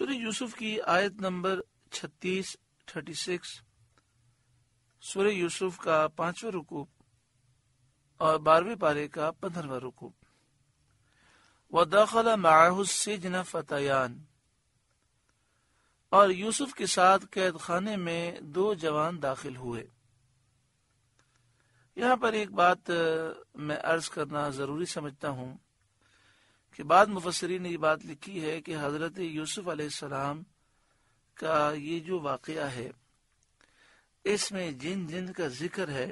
सूर्य यूसुफ की आयत नंबर छत्तीस थर्टी सिक्स सूर्य यूसुफ का पांचवा रुकूब और बारहवें पारे का पंद्रहवा रुकूब व दाखला माहुसिजन फतयान और यूसुफ के साथ कैद खाने में दो जवान दाखिल हुए यहाँ पर एक बात मैं अर्ज करना जरूरी समझता हूँ के बाद मुफसरी ने ये बात लिखी है कि हज़रत यूसुफ अलैहिस्सलाम का ये जो वाक़ है इसमें जिन जिन का जिक्र है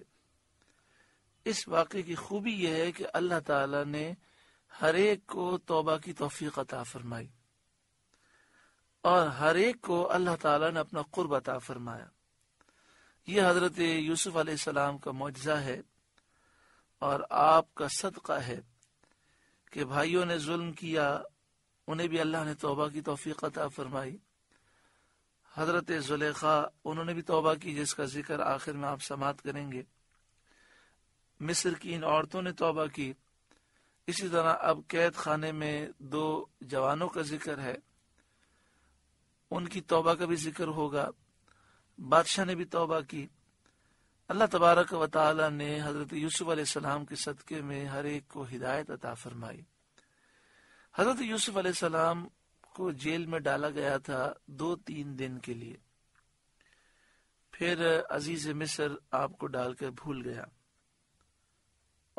इस वाक की खूबी यह है कि अल्लाह ताला ने हरेक को तोबा की तोफीक अता फरमाई और हरेक को अल्लाह तला ने अपना कुर्ब अता फरमाया ये हज़रत यूसुफ़ अलैहिस्सलाम का मुआजा है और आपका सदका है कि भाइयों ने जुल्म किया उन्हें भी अल्लाह ने तोबा की तोफीक अता फरमाई हजरत जुलेखा उन्होंने भी तोबा की जिसका जिक्र आखिर में आप समात करेंगे मिस्र की इन औरतों ने तोबा की इसी तरह अब कैद खाने में दो जवानों का जिक्र है उनकी तोबा का भी जिक्र होगा बादशाह ने भी तोबा की अल्लाह तबारक व ताली ने हज़रत यूसुफ़ अलैहिस्सलाम के सदक़े में हर एक को हिदायत अता फरमाई हज़रत यूसुफ़ अलैहिस्सलाम को जेल में डाला गया था दो तीन दिन के लिए फिर अजीज मिस्र आपको डालकर भूल गया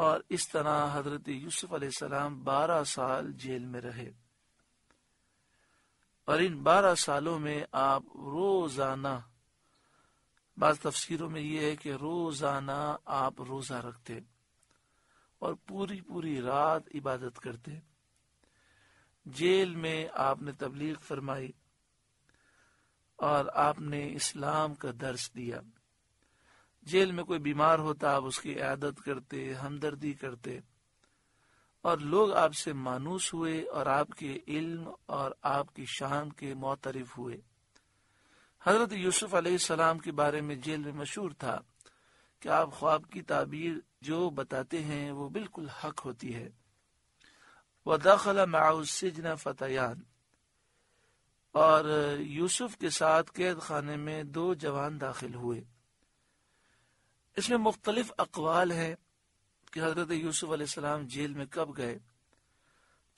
और इस तरह हजरत यूसुफ अलैहिस्सलाम बारह साल जेल में रहे और इन बारह सालों में आप रोजाना बाज़ तफसीरों में ये है कि रोज़ाना आप रोज़ा रखते और पूरी पूरी रात इबादत करते जेल में आपने तबलीग फरमाई और आपने इस्लाम का दर्श दिया जेल में कोई बीमार होता आप उसकी आदत करते हमदर्दी करते और लोग आपसे मानूस हुए और आपके इल्म और आपकी शान के मोतरफ हुए हजरत यूसुफ अलैहिस्सलाम के बारे में जेल में मशहूर था कि आप ख्वाब की ताबीर जो बताते हैं वो बिल्कुल हक होती है व दखला माउसिजना फतयान और यूसुफ के साथ कैद खाने में दो जवान दाखिल हुए इसमें मुख्तलिफ अकवाल है कि हजरत यूसुफ अलैहिस्सलाम जेल में कब गए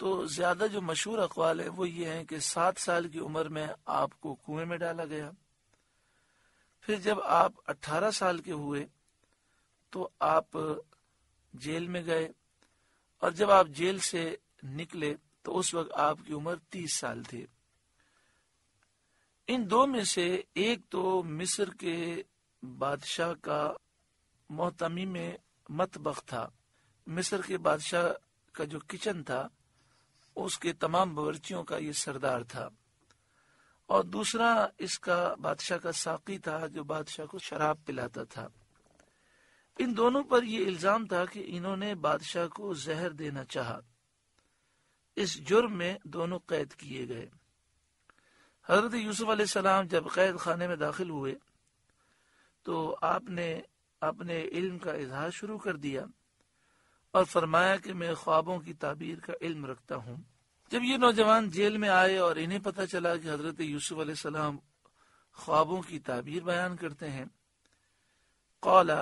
तो ज्यादा जो मशहूर अकवाल है वो ये है कि सात साल की उम्र में आपको कुएं में डाला गया फिर जब आप अठारह साल के हुए तो आप जेल में गए और जब आप जेल से निकले तो उस वक्त आपकी उम्र तीस साल थी इन दो में से एक तो मिस्र के बादशाह का मोहतमी में मतबक था मिस्र के बादशाह का जो किचन था उसके तमाम बवर्चियों का ये सरदार था और दूसरा इसका बादशाह का साकी था जो बादशाह को शराब पिलाता था इन दोनों पर यह इल्जाम था कि इन्होंने बादशाह को जहर देना चाहा। इस जुर्म में दोनों कैद किए गए हजरत यूसुफ सलाम जब कैद खाने में दाखिल हुए तो आपने अपने इल्म का इजहार शुरू कर दिया और फरमाया कि मैं ख्वाबों की ताबीर का इल्म रखता हूँ जब ये नौजवान जेल में आए और इन्हें पता चला कि हजरत यूसुफ सलाम ख्वाबों की ताबीर बयान करते हैं कौला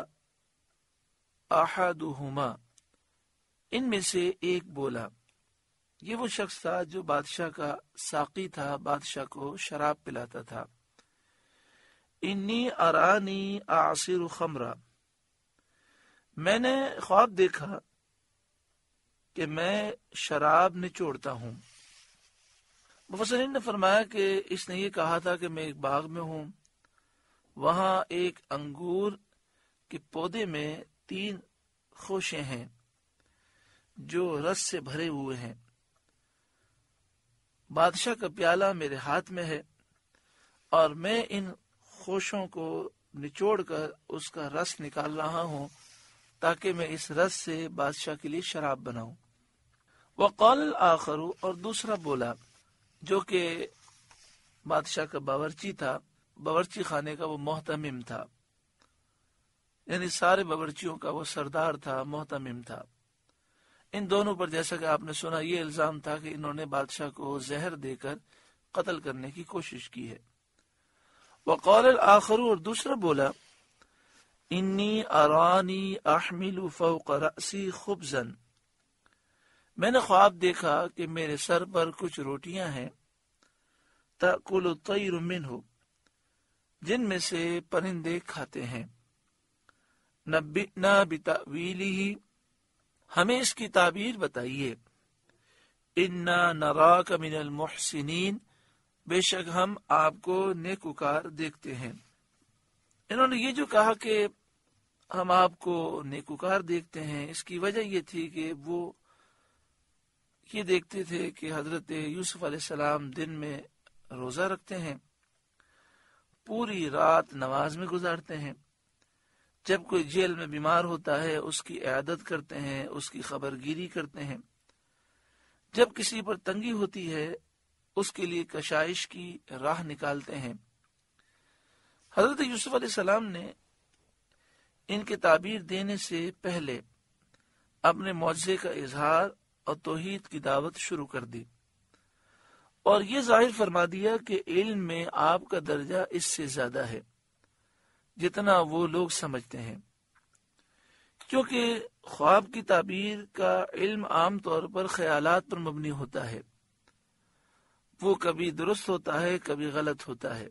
आहादुहुमा इनमें से एक बोला ये वो शख्स था जो बादशाह का साकी था बादशाह को शराब पिलाता था इन्नी अरानी आसिर खमरा मैंने ख्वाब देखा कि मैं शराब निचोड़ता हूँ मुफसरीन ने फरमाया कि इसने ये कहा था कि मैं एक बाग में हूँ वहाँ एक अंगूर के पौधे में तीन खोशे हैं जो रस से भरे हुए हैं बादशाह का प्याला मेरे हाथ में है और मैं इन खोशों को निचोड़ कर उसका रस निकाल रहा हूँ ताकि मैं इस रस से बादशाह के लिए शराब बनाऊं वकौल आखरू और दूसरा बोला जो कि बादशाह का बावर्ची था बावर्ची खाने का वो मोहतमिम था यानी सारे बावर्चियों का वो सरदार था मोहतमिम था इन दोनों पर जैसा कि आपने सुना ये इल्जाम था कि इन्होंने बादशाह को जहर देकर कत्ल करने की कोशिश की है वकौल आखरू और दूसरा बोला इन्नी अरानी अहमिल फ़ौक रसी खुबजन मैंने ख्वाब देखा कि मेरे सर पर कुछ रोटियां हैं तकुल तयरुमिन हो जिनमें से परिंदे खाते हैं नबिना बितावीली ही हमें इसकी ताबीर बताइए इन्ना नराक मिनल मोहसिन बेशक हम आपको नेकुकार देखते हैं इन्होंने ये जो कहा कि हम आपको नेकुकार देखते हैं इसकी वजह यह थी कि वो ये देखते थे कि हजरत यूसुफ सलाम दिन में रोजा रखते हैं पूरी रात नमाज में गुजारते हैं जब कोई जेल में बीमार होता है उसकी आदत करते हैं उसकी खबरगिरी करते हैं जब किसी पर तंगी होती है उसके लिए कशाइश की राह निकालते हैं हजरत यूसुफ सलाम ने इनके ताबीर देने से पहले अपने मुआवजे का इजहार और तोहहीद की दावत शुरू कर दी और ये जाहिर फरमा दिया कि इल्म में आपका दर्जा इससे ज्यादा है जितना वो लोग समझते हैं क्योंकि ख्वाब की ताबीर का इल्म आम तौर पर ख्यालात पर मबनी होता है वो कभी दुरुस्त होता है कभी गलत होता है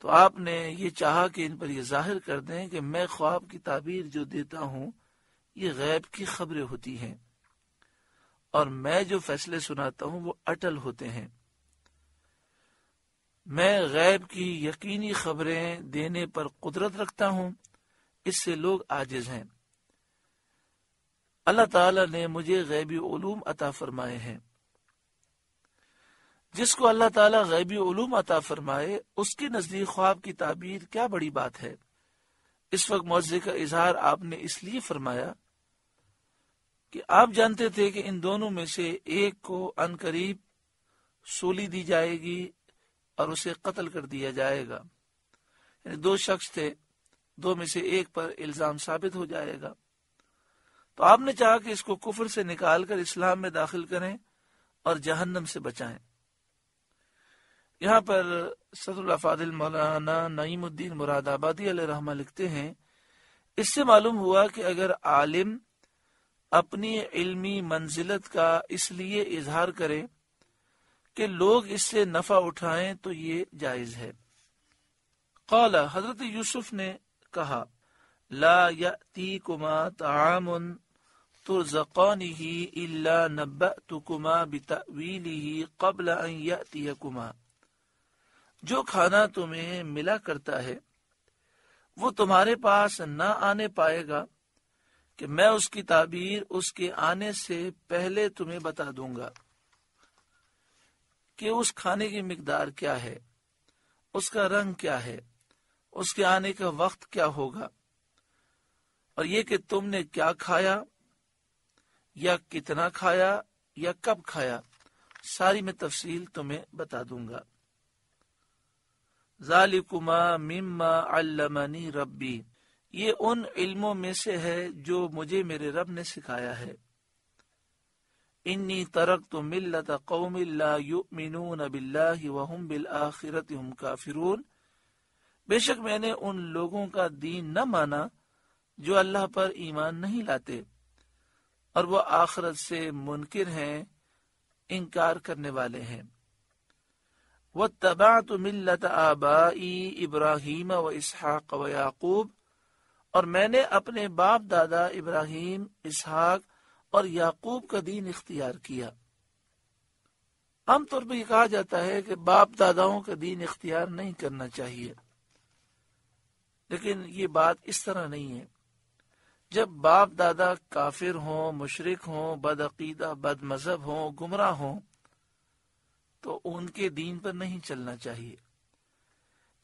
तो आपने ये चाहा कि इन पर यह जाहिर कर दें कि मैं ख्वाब की ताबीर जो देता हूँ ये गैब की खबरें होती हैं और मैं जो फैसले सुनाता हूँ वो अटल होते हैं मैं गैब की यकीनी खबरें देने पर कुदरत रखता हूँ इससे लोग आजिज हैं अल्लाह ताला ने मुझे गैबी उलूम अता फरमाए हैं जिसको अल्लाह ताला गैबी उलूम अता फरमाए उसके नजदीक ख्वाब की ताबीर क्या बड़ी बात है इस वक्त मौजे का इजहार आपने इसलिए फरमाया कि आप जानते थे कि इन दोनों में से एक को अनकरीब सोली दी जाएगी और उसे कत्ल कर दिया जाएगा यानी दो शख्स थे दो में से एक पर इल्जाम साबित हो जाएगा तो आपने चाहा कि इसको कुफर से निकालकर इस्लाम में दाखिल करें और जहन्नम से बचाएं यहाँ पर सतुल्ला मौलाना नईमुद्दीन मुरादाबादी रहमा लिखते हैं इससे मालूम हुआ कि अगर आलिम अपनी इल्मी मंजिलत का इसलिए इजहार करें कि लोग इससे नफा उठाएं तो ये जायज है कौला हजरत यूसुफ ने कहा ला या कुमा तामुन तुरजकौनी इल्ला नब्बा कबला कुमा जो खाना तुम्हें मिला करता है वो तुम्हारे पास ना आने पाएगा कि मैं उसकी ताबीर उसके आने से पहले तुम्हें बता दूंगा कि उस खाने की मकदार क्या है उसका रंग क्या है उसके आने का वक्त क्या होगा और ये कि तुमने क्या खाया या कितना खाया या कब खाया सारी मैं तफसील तुम्हें बता दूंगा जालिकुमा मिम्मा अल्लमनी रब्बी ये उन इल्मों में से है जो मुझे मेरे रब ने सिखाया है इन्नी तरक तो मिलत कौमिल्लामिन का फिर बेशक मैंने उन लोगों का दीन न माना जो अल्लाह पर ईमान नहीं लाते और वो आखरत से मुनकर हैं इनकार करने वाले हैं वह तबाह तो मिलत आबाई इब्राहिम व इसहाक व याकूब और मैंने अपने बाप दादा इब्राहिम इसहाक और याकूब का दीन इख्तियार किया आमतौर पर यह कहा जाता है कि बाप दादाओं का दीन इख्तियार नहीं करना चाहिए लेकिन ये बात इस तरह नहीं है जब बाप दादा काफिर हो मुशरक हो बदअकीदा बद मजहब हों गुमराह हो तो उनके दीन पर नहीं चलना चाहिए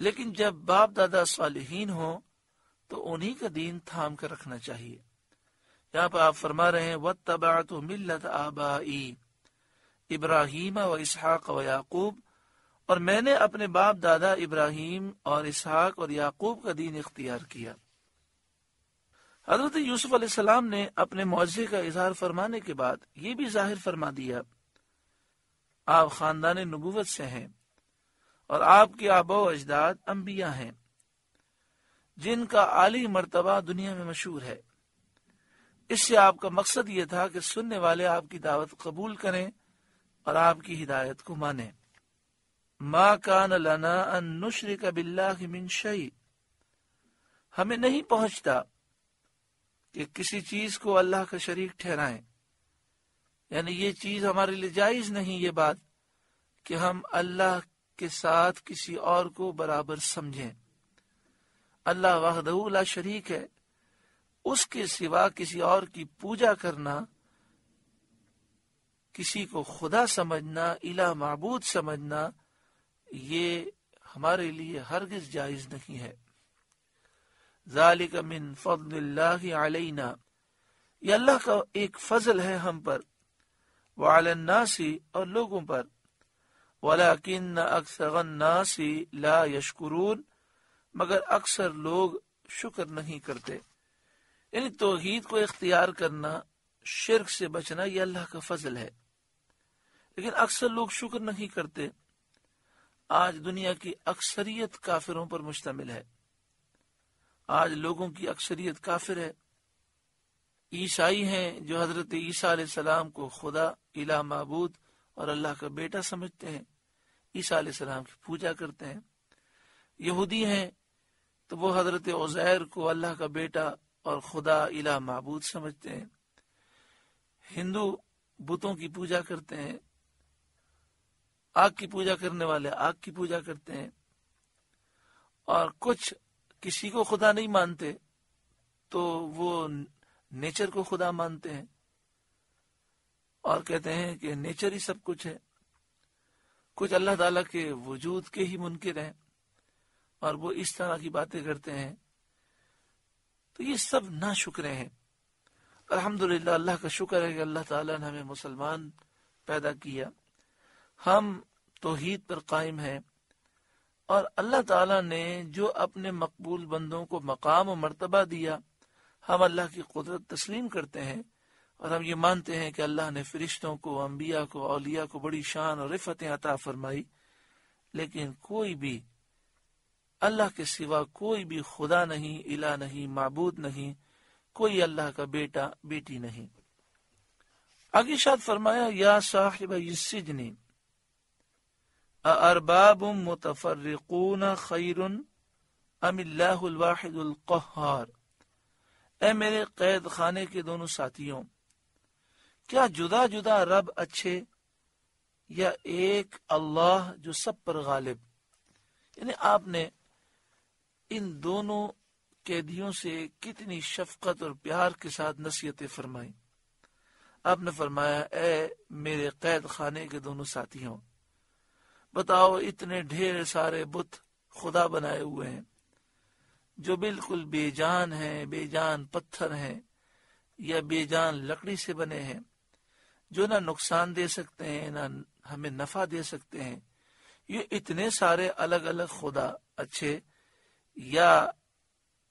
लेकिन जब बाप दादा सालहीन हो तो उन्हीं का दीन थाम कर रखना चाहिए यहाँ पर आप फरमा रहे हैं व तबा तो मिलत आबाई इब्राहिम व इसहाक व याकूब और मैंने अपने बाप दादा इब्राहिम और इसहाक और याकूब का दीन इख्तियार किया हजरत यूसुफ अलैहिस्सलाम ने अपने मुआवजे का इजहार फरमाने के बाद ये भी जाहिर फरमा दिया आप खानदान नबूवत से हैं और आपके आबो अजदाद अम्बिया हैं जिनका आली मरतबा दुनिया में मशहूर है इससे आपका मकसद ये था कि सुनने वाले आपकी दावत कबूल करें और आपकी हिदायत को माने माँ कान लना का बिल्ला हमें नहीं पहुंचता कि किसी चीज को अल्लाह का शरीक ठहराएं यानी ये चीज हमारे लिए जायज नहीं ये बात कि हम अल्लाह के साथ किसी और को बराबर समझें अल्लाह वाहदला शरीक है उसके सिवा किसी और की पूजा करना किसी को खुदा समझना इला मबूद समझना ये हमारे लिए हरगिज जायज नहीं है जालिक मिन फदल्लाना ये अल्लाह का एक फजल है हम पर वालनासी और लोगों पर वाला किन्न अक्सर नासी ला यशकुरून मगर अक्सर लोग शुक्र नहीं करते यानी तोहहीद को इख्तियार करना शिरक से बचना यह अल्लाह का फजल है लेकिन अक्सर लोग शुक्र नहीं करते आज दुनिया की अक्सरियत काफिरों पर मुश्तमिल है आज लोगों की अक्सरियत काफिर है ईसाई हैं जो हजरत ईसा सलाम को खुदा इला महबूद और अल्लाह का बेटा समझते हैं ईसा सलाम की पूजा करते हैं यहूदी हैं तो वो हजरत उजैर को अल्लाह का बेटा और खुदा इला महबूद समझते हैं हिंदू बुतों की पूजा करते हैं आग की पूजा करने वाले आग की पूजा करते हैं और कुछ किसी को खुदा नहीं मानते तो वो नेचर को खुदा मानते हैं और कहते हैं कि नेचर ही सब कुछ है कुछ अल्लाह ताला के वजूद के ही मुनकर हैं और वो इस तरह की बातें करते हैं तो ये सब ना शुक्रे हैं अल्हम्दुलिल्लाह अल्लाह का शुक्र है कि अल्लाह ताला ने हमें मुसलमान पैदा किया हम तोहीद पर कायम हैं और अल्लाह ताला ने जो अपने मकबूल बंदों को मकाम और मरतबा दिया हम अल्लाह की कुदरत तस्लीम करते हैं और हम ये मानते हैं कि अल्लाह ने फरिश्तों को अम्बिया को अलिया को बड़ी शान और रिफतें अता फरमाई लेकिन कोई भी अल्लाह के सिवा कोई भी खुदा नहीं इला नहीं मबूद नहीं कोई अल्लाह का बेटा बेटी नहीं आगे शाद फरमाया या साहिब सिजनी अरबाब मुतफरकून खैर अमिल्लाहार ए मेरे कैद खाने के दोनों साथियों क्या जुदा जुदा रब अच्छे या एक अल्लाह जो सब पर गालिब यानी आपने इन दोनों कैदियों से कितनी शफकत और प्यार के साथ नसीहतें फरमाई आपने फरमाया ए मेरे कैद खाने के दोनों साथियों बताओ इतने ढेर सारे बुत खुदा बनाए हुए हैं जो बिल्कुल बेजान हैं बेजान पत्थर हैं या बेजान लकड़ी से बने हैं जो ना नुकसान दे सकते हैं ना हमें नफा दे सकते हैं ये इतने सारे अलग अलग खुदा अच्छे या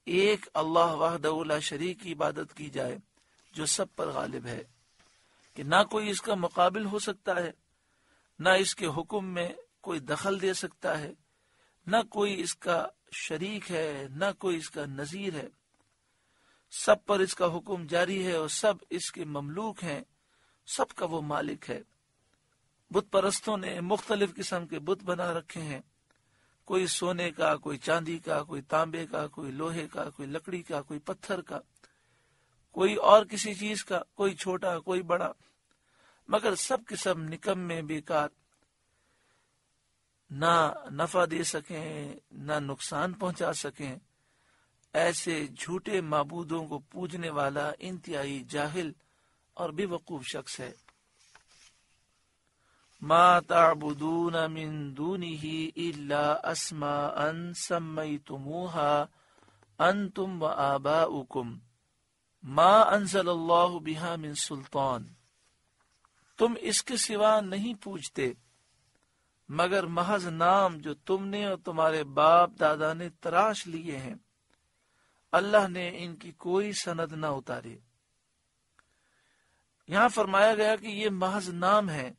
एक अल्लाह वाहद शरीक की इबादत की जाए जो सब पर गालिब है कि ना कोई इसका मुकाबिल हो सकता है ना इसके हुक्म में कोई दखल दे सकता है ना कोई इसका शरीक है ना कोई इसका नजीर है सब पर इसका हुक्म जारी है और सब इसके ममलूक हैं सबका वो मालिक है बुत परस्तों ने मुख्तलिफ किस्म के बुत बना रखे हैं कोई सोने का कोई चांदी का कोई तांबे का कोई लोहे का कोई लकड़ी का कोई पत्थर का कोई और किसी चीज का कोई छोटा कोई बड़ा मगर सब के सब निकम में बेकार ना नफा दे सके ना नुकसान पहुंचा सके ऐसे झूठे मबूदों को पूजने वाला इंतहाई जाहिल और बेवकूफ शख्स है ما تعبدون من دونه إلا أسماء سميتموها أنتم وآباؤكم ما أنزل الله بها من سلطان तुम इसके सिवा नहीं पूछते मगर महज नाम जो तुमने और तुम्हारे बाप दादा ने तराश लिए हैं अल्लाह ने इनकी कोई सनद ना उतारी यहां फरमाया गया कि ये महज नाम है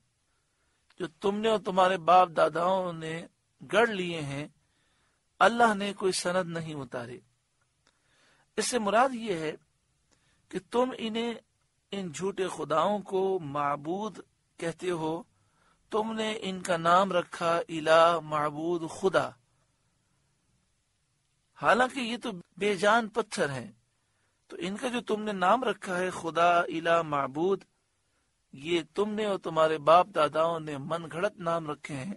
जो तुमने और तुम्हारे बाप दादाओं ने गढ़ लिए हैं अल्लाह ने कोई सनद नहीं उतारी इससे मुराद ये है कि तुम इन्हें इन झूठे खुदाओं को मबूद कहते हो तुमने इनका नाम रखा इला मबूद खुदा हालांकि ये तो बेजान पत्थर हैं तो इनका जो तुमने नाम रखा है खुदा इला मबूद ये तुमने और तुम्हारे बाप दादाओं ने मन घड़त नाम रखे हैं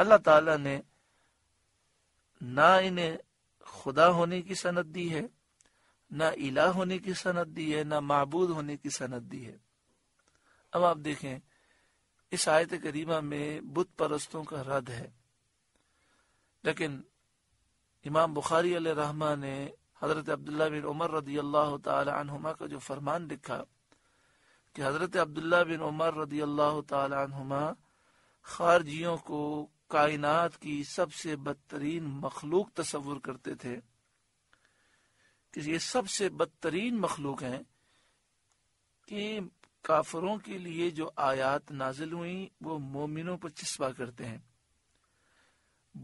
अल्लाह ताला ने ना इन्हें खुदा होने की सनत दी है ना इला होने की सनत दी है ना मबूद होने की सनत दी है अब आप देखें इस आयत करीमा में बुत परस्तों का रद है लेकिन इमाम बुखारी रहमा ने हजरत अब्दुल्ला बिन उमर रदी अल्लाह तुमा का जो फरमान लिखा कि हज़रत अब्दुल्ला बिन उमर रदी अल्लाह तुमा खारजियों को कायनात की सबसे बदतरीन मखलूक तस्वुर करते थे कि ये सबसे बदतरीन मखलूक हैं कि काफरों के लिए जो आयात नाजिल हुई वो मोमिनों पर चस्पा करते हैं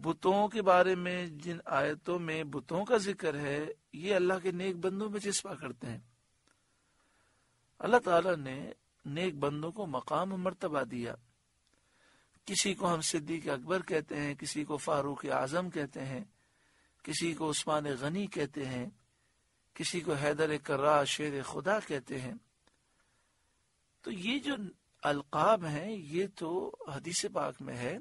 बुतों के बारे में जिन आयतों में बुतों का जिक्र है ये अल्लाह के नेक बंदों पर चस्पा करते हैं अल्लाह ताला ने नेक बंदों को मकाम मर्तबा दिया किसी को हम सिद्दीक अकबर कहते हैं किसी को फारूक आजम कहते हैं किसी को उस्मान गनी कहते हैं किसी को हैदर कर्रा शेर खुदा कहते हैं तो ये जो अलकाब हैं ये तो हदीस पाक में है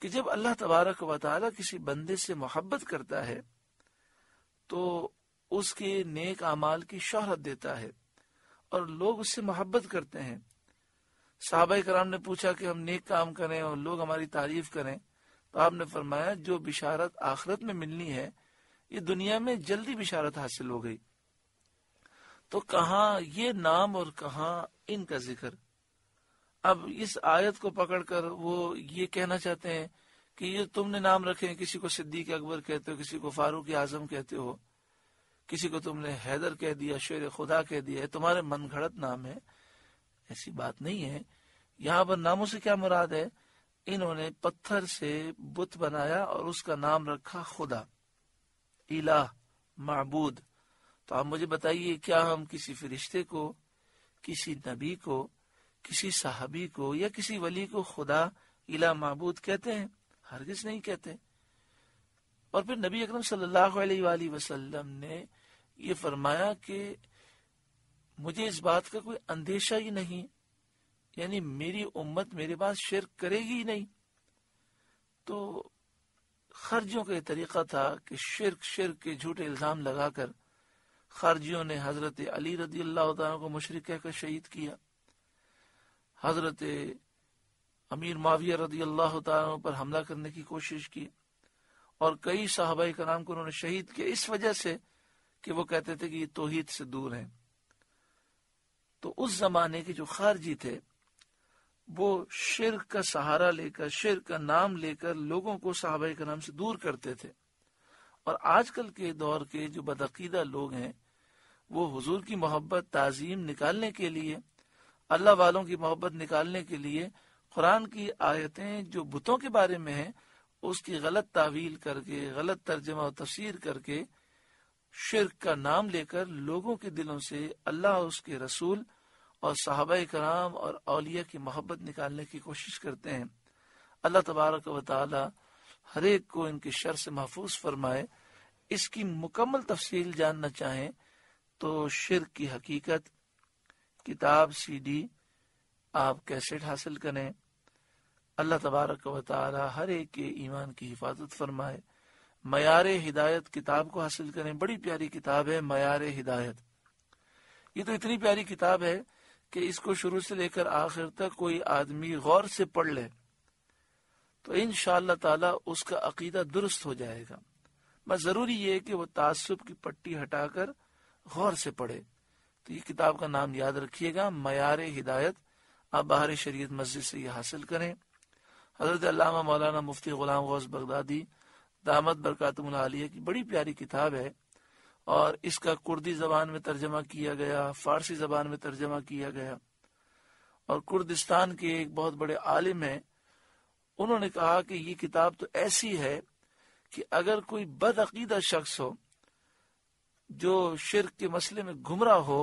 कि जब अल्लाह तबारक वाली किसी बंदे से मोहब्बत करता है तो उसके नेक अमाल की शोहरत देता है और लोग उससे मोहब्बत करते हैं साहबा कराम ने पूछा कि हम नेक काम करें और लोग हमारी तारीफ करें तो आपने फरमाया जो बिशारत आखरत में मिलनी है ये दुनिया में जल्दी बिशारत हासिल हो गई तो कहा ये नाम और कहा इनका जिक्र अब इस आयत को पकड़कर वो ये कहना चाहते हैं कि ये तुमने नाम रखे किसी को सिद्दीक अकबर कहते हो किसी को फारूक आजम कहते हो किसी को तुमने हैदर कह दिया शेर खुदा कह दिया है तुम्हारे मन घड़त नाम है ऐसी बात नहीं है यहाँ पर नामों से क्या मुराद है इन्होंने पत्थर से बुत बनाया और उसका नाम रखा खुदा इलाह महबूद तो आप मुझे बताइए क्या हम किसी फरिश्ते को किसी नबी को किसी साहबी को या किसी वली को खुदा इला महबूद कहते हैं हरगिज नहीं कहते हैं। और फिर नबी अकरम सल्लल्लाहु अलैहि वसल्लम ने ये फरमाया कि मुझे इस बात का कोई अंदेशा ही नहीं यानी मेरी उम्मत मेरे पास शेयर करेगी ही नहीं तो खर्जियों का यह तरीका था कि शिरक शिरक के झूठे इल्ज़ाम लगाकर खारजियों ने हजरत अली रदी अल्लाह को मशरक कहकर शहीद किया हजरत अमीर माविया रदी अल्लाह पर हमला करने की कोशिश की और कई साहबाई कराम को उन्होंने शहीद किया इस वजह से कि वो कहते थे कि ये तोहहीद से दूर है तो उस जमाने के जो खारजी थे वो शिर का सहारा लेकर शिर का नाम लेकर लोगों को साहबा कराम से दूर करते थे और आजकल के दौर के जो बदकीदा लोग हैं वो हुजूर की मोहब्बत ताजीम निकालने के लिए अल्लाह वालों की मोहब्बत निकालने के लिए कुरान की आयतें जो बुतों के बारे में हैं उसकी गलत तावील करके गलत तर्जमा और तफसीर करके शिरक का नाम लेकर लोगों के दिलों से अल्लाह उसके रसूल और साहब कराम और अलिया की मोहब्बत निकालने की कोशिश करते हैं अल्लाह तबारक व हर एक को इनके शर से महफूज फरमाए इसकी मुकम्मल तफसील जानना चाहें तो शिर की हकीकत किताब सीडी आप कैसेट हासिल करें अल्लाह तबारक व हर एक के ईमान की हिफाजत फरमाए मयार हिदायत किताब को हासिल करें बड़ी प्यारी किताब है मयार हिदायत ये तो इतनी प्यारी किताब है कि इसको शुरू से लेकर आखिर तक कोई आदमी गौर से पढ़ ले तो इन ताला उसका अकीदा दुरुस्त हो जाएगा बस ज़रूरी ये कि वह तसब की पट्टी हटाकर गौर से पढ़े तो ये किताब का नाम याद रखिएगा मयार हिदायत आप बाहर शरीय मस्जिद से ये हासिल करें हज़रत मौलाना मुफ्ती ग़ुलाम गौस बगदादी दामद बरकतमलिया की बड़ी प्यारी किताब है और इसका कुर्दी ज़बान में तर्जमा किया गया फ़ारसी ज़बान में तर्जमा किया गया और कुर्दिस्तान के एक बहुत बड़े आलिम है उन्होंने कहा कि ये किताब तो ऐसी है कि अगर कोई बदअीदा शख्स हो जो शिर के मसले में घुमरा हो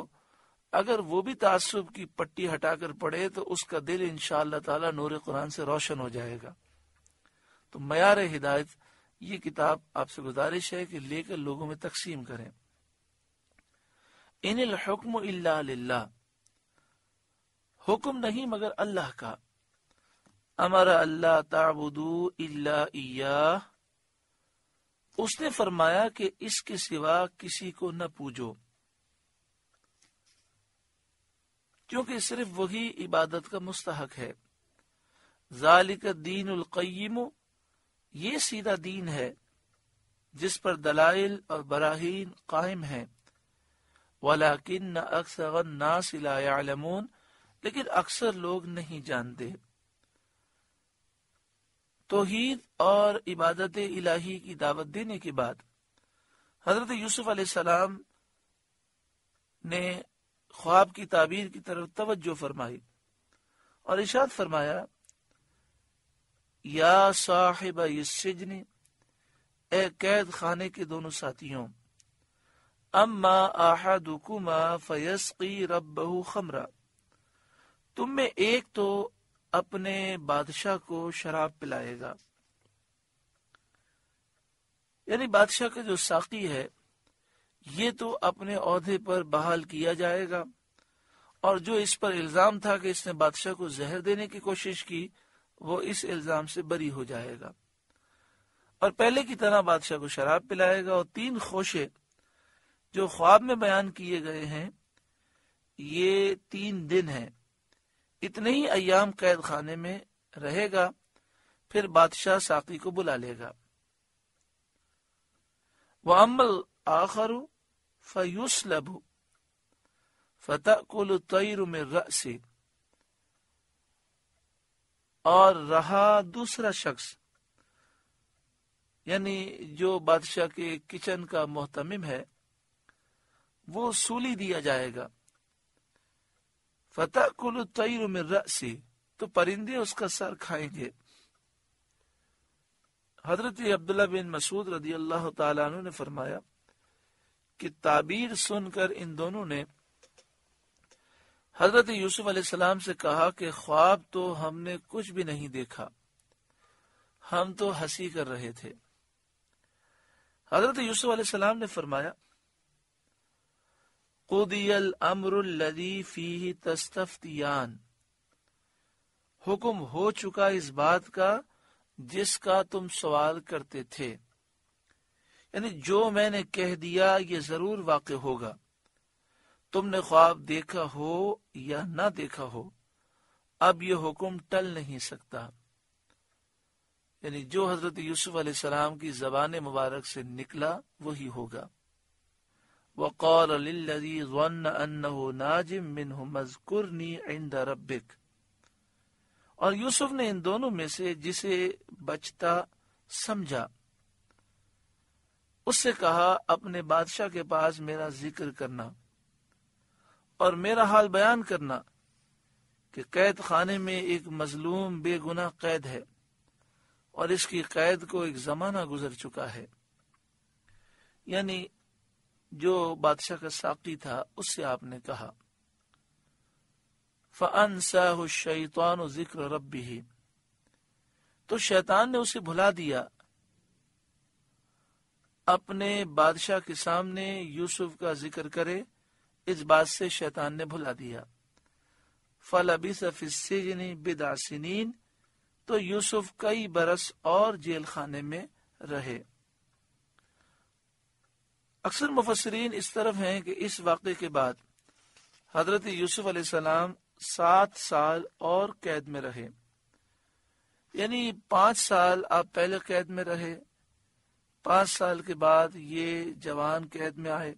अगर वो भी तासुब की पट्टी हटाकर पढ़े तो उसका दिल इन शाह नूर कुरान से रोशन हो जाएगा तो मैार हिदायत ये किताब आपसे गुजारिश है कि लेकर लोगों में तकसीम करें इन हुक्म हुक्म नहीं मगर अल्लाह का अमर अल्लाह ताबुदू अल्ला उसने फरमाया कि इसके सिवा किसी को न पूजो क्योंकि सिर्फ वही इबादत का मुस्तक है जालिक दीन उलकैम ये सीधा दीन है जिस पर दलाइल और बराहन कायम हैं वलाकिन अक्सर नासिलामून लेकिन अक्सर लोग नहीं जानते तोहीद और इबादत इलाही की दावत देने के बाद हजरत यूसुफ अलैहिस्सलाम ने ख्वाब की ताबीर की तरफ तवज्जो फरमाई और इशाद फरमाया या साहिब सिजनी ए कैद खाने के दोनों साथियों अम्मा आहदुकुमा फयसकी रब खमरा तुम में एक तो अपने बादशाह को शराब पिलाएगा यानी बादशाह का जो साकी है ये तो अपने अहदे पर बहाल किया जाएगा और जो इस पर इल्जाम था कि इसने बादशाह को जहर देने की कोशिश की वो इस इल्जाम से बरी हो जाएगा और पहले की तरह बादशाह को शराब पिलाएगा और तीन खोशे जो ख्वाब में बयान किए गए हैं ये तीन दिन हैं इतने ही अयाम कैद खाने में रहेगा फिर बादशाह साकी को बुला लेगा वह अम्बल आखर फयुसलब फतकुल तैर में रसे और रहा दूसरा शख्स यानी जो बादशाह के किचन का मोहतमिम है वो सूली दिया जाएगा फतकुल तैर में रसी तो परिंदे उसका सर खाएंगे हजरत अब्दुल्ला बिन मसूद रदी अल्लाह तु ने फरमाया की ताबीर सुनकर इन दोनों ने हजरत यूसुफ अलैहिस्सलाम से कहा कि ख्वाब तो हमने कुछ भी नहीं देखा हम तो हंसी कर रहे थे हजरत यूसुफ अलैहिस्सलाम ने फरमाया कुदियल अमरुल्लदी फी तस्तफ्तियान हुक्म हो चुका इस बात का जिसका तुम सवाल करते थे यानी जो मैंने कह दिया ये जरूर वाक होगा तुमने ख्वाब देखा हो या ना देखा हो अब यह हुक्म टल नहीं सकता यानी जो हजरत यूसुफ सलाम की जबान मुबारक से निकला वही होगा वकौल रबिक और यूसुफ ने इन दोनों में से जिसे बचता समझा उससे कहा अपने बादशाह के पास मेरा जिक्र करना और मेरा हाल बयान करना कि कैद खाने में एक मजलूम बेगुना कैद है और इसकी कैद को एक जमाना गुजर चुका है यानी जो बादशाह का साकी था उससे आपने कहा फ़न शैतान जिक्र रबी ही तो शैतान ने उसे भुला दिया अपने बादशाह के सामने यूसुफ का जिक्र करे इस बात से शैतान ने भुला दिया फल अभी सफिसनी बिदासिन तो यूसुफ कई बरस और जेल खाने में रहे अक्सर मुफसरीन इस तरफ है कि इस वाक़े के बाद हजरत यूसुफ अलैहिस्सलाम सात साल और कैद में रहे यानी पांच साल आप पहले कैद में रहे पांच साल के बाद ये जवान कैद में आए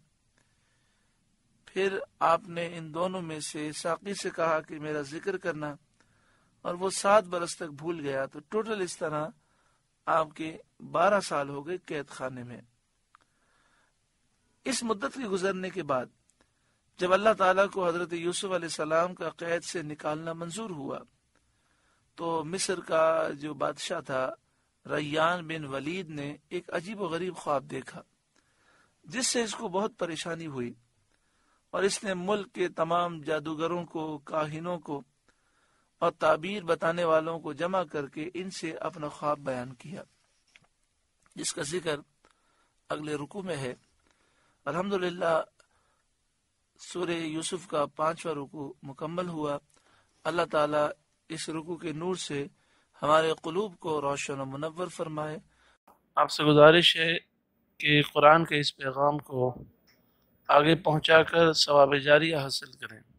फिर आपने इन दोनों में से साकी से कहा कि मेरा जिक्र करना और वो सात बरस तक भूल गया तो टोटल इस तरह आपके बारह साल हो गए कैद खाने में इस मुद्दत के गुजरने के बाद जब अल्लाह ताला को हजरत यूसुफ सलाम का कैद से निकालना मंजूर हुआ तो मिस्र का जो बादशाह था रैयान बिन वलीद ने एक अजीब व गरीब ख्वाब देखा जिससे इसको बहुत परेशानी हुई और इसने मुल्क के तमाम जादूगरों को काहिनों को और ताबीर बताने वालों को जमा करके इनसे अपना ख्वाब बयान किया जिसका जिक्र अगले रुकू में है अल्हम्दुलिल्लाह सूर्य यूसुफ का पांचवा रुकू मुकम्मल हुआ अल्लाह ताला इस रुकू के नूर से हमारे कलूब को रोशन मुनवर फरमाए आपसे गुजारिश है कि कुरान के इस पैगाम को आगे पहुँचा कर सवाब जारी हासिल करें